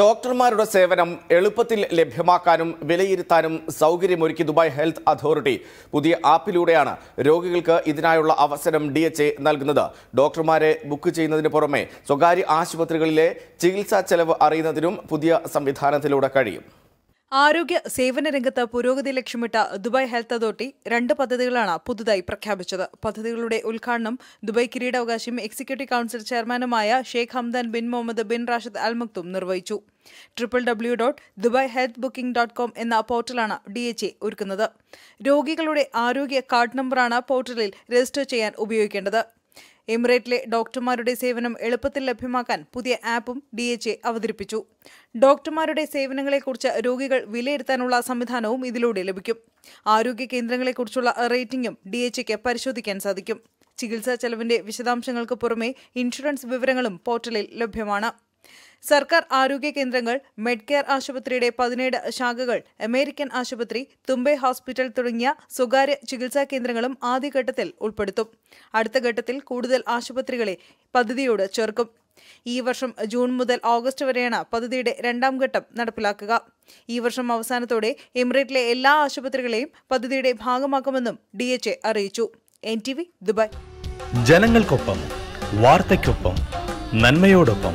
ഡോക്ടർമാരുടെ സേവനം എളുപ്പത്തിൽ ലഭ്യമാക്കാനും വിലയിരുത്താനും സൗകര്യമൊരുക്കി ദുബായ് ഹെൽത്ത് അതോറിറ്റി പുതിയ ആപ്പിലൂടെയാണ് രോഗികൾക്ക് ഇതിനായുള്ള അവസരം ഡി എച്ച് എ നൽകുന്നത് ഡോക്ടർമാരെ ബുക്ക് ചെയ്യുന്നതിന് പുറമെ സ്വകാര്യ ആശുപത്രികളിലെ ചികിത്സാ ചെലവ് അറിയുന്നതിനും പുതിയ സംവിധാനത്തിലൂടെ കഴിയും ആരോഗ്യ സേവന രംഗത്ത് പുരോഗതി ലക്ഷ്യമിട്ട ദുബായ് ഹെൽത്ത് അതോറിറ്റി രണ്ട് പദ്ധതികളാണ് പുതുതായി പ്രഖ്യാപിച്ചത് പദ്ധതികളുടെ ഉദ്ഘാടനം ദുബായ് കിരീടാവകാശം എക്സിക്യൂട്ടീവ് കൌൺസിൽ ചെയർമാനുമായ Sheikh Hamdan bin Mohammed bin Rashid Al Maktoum നിർവഹിച്ചു triple W dot Dubai health booking dot com എന്ന പോർട്ടലാണ് ഡി എച്ച് എ ഒരുക്കുന്നത് രോഗികളുടെ ആരോഗ്യ കാർഡ് നമ്പറാണ് പോർട്ടലിൽ രജിസ്റ്റർ ചെയ്യാൻ ഉപയോഗിക്കേണ്ടത് എമിറേറ്റിലെ ഡോക്ടർമാരുടെ സേവനം എളുപ്പത്തിൽ ലഭ്യമാക്കാൻ പുതിയ ആപ്പും ഡി എച്ച് അവതരിപ്പിച്ചു ഡോക്ടർമാരുടെ സേവനങ്ങളെക്കുറിച്ച് രോഗികൾ വിലയിരുത്താനുള്ള സംവിധാനവും ഇതിലൂടെ ലഭിക്കും ആരോഗ്യ കേന്ദ്രങ്ങളെക്കുറിച്ചുള്ള റേറ്റിംഗും ഡി എക്ക് പരിശോധിക്കാൻ സാധിക്കും ചികിത്സാ ചെലവിന്റെ വിശദാംശങ്ങൾക്ക് പുറമെ ഇൻഷുറൻസ് വിവരങ്ങളും പോർട്ടലിൽ ലഭ്യമാണ് സർക്കാർ ആരോഗ്യ കേന്ദ്രങ്ങൾ മെഡ്കെയർ ആശുപത്രിയുടെ പതിനേഴ് ശാഖകൾ അമേരിക്കൻ ആശുപത്രി തുമ്പെ ഹോസ്പിറ്റൽ തുടങ്ങിയ സ്വകാര്യ ചികിത്സാ കേന്ദ്രങ്ങളും ആദ്യഘട്ടത്തിൽ ഉൾപ്പെടുത്തും അടുത്ത ഘട്ടത്തിൽ കൂടുതൽ ആശുപത്രികളെ പദ്ധതിയോട് ചേർക്കും ഈ വർഷം ജൂൺ മുതൽ ഓഗസ്റ്റ് വരെയാണ് പദ്ധതിയുടെ രണ്ടാം ഘട്ടം നടപ്പിലാക്കുക ഈ വർഷം അവസാനത്തോടെ എമിറേറ്റിലെ എല്ലാ ആശുപത്രികളെയും പദ്ധതിയുടെ ഭാഗമാക്കുമെന്നും ഡി എച്ച് എ അറിയിച്ചു എൻ ടി വി ദുബായ് ജനങ്ങൾക്കൊപ്പം വാർത്തയ്ക്കൊപ്പം നന്മയോടൊപ്പം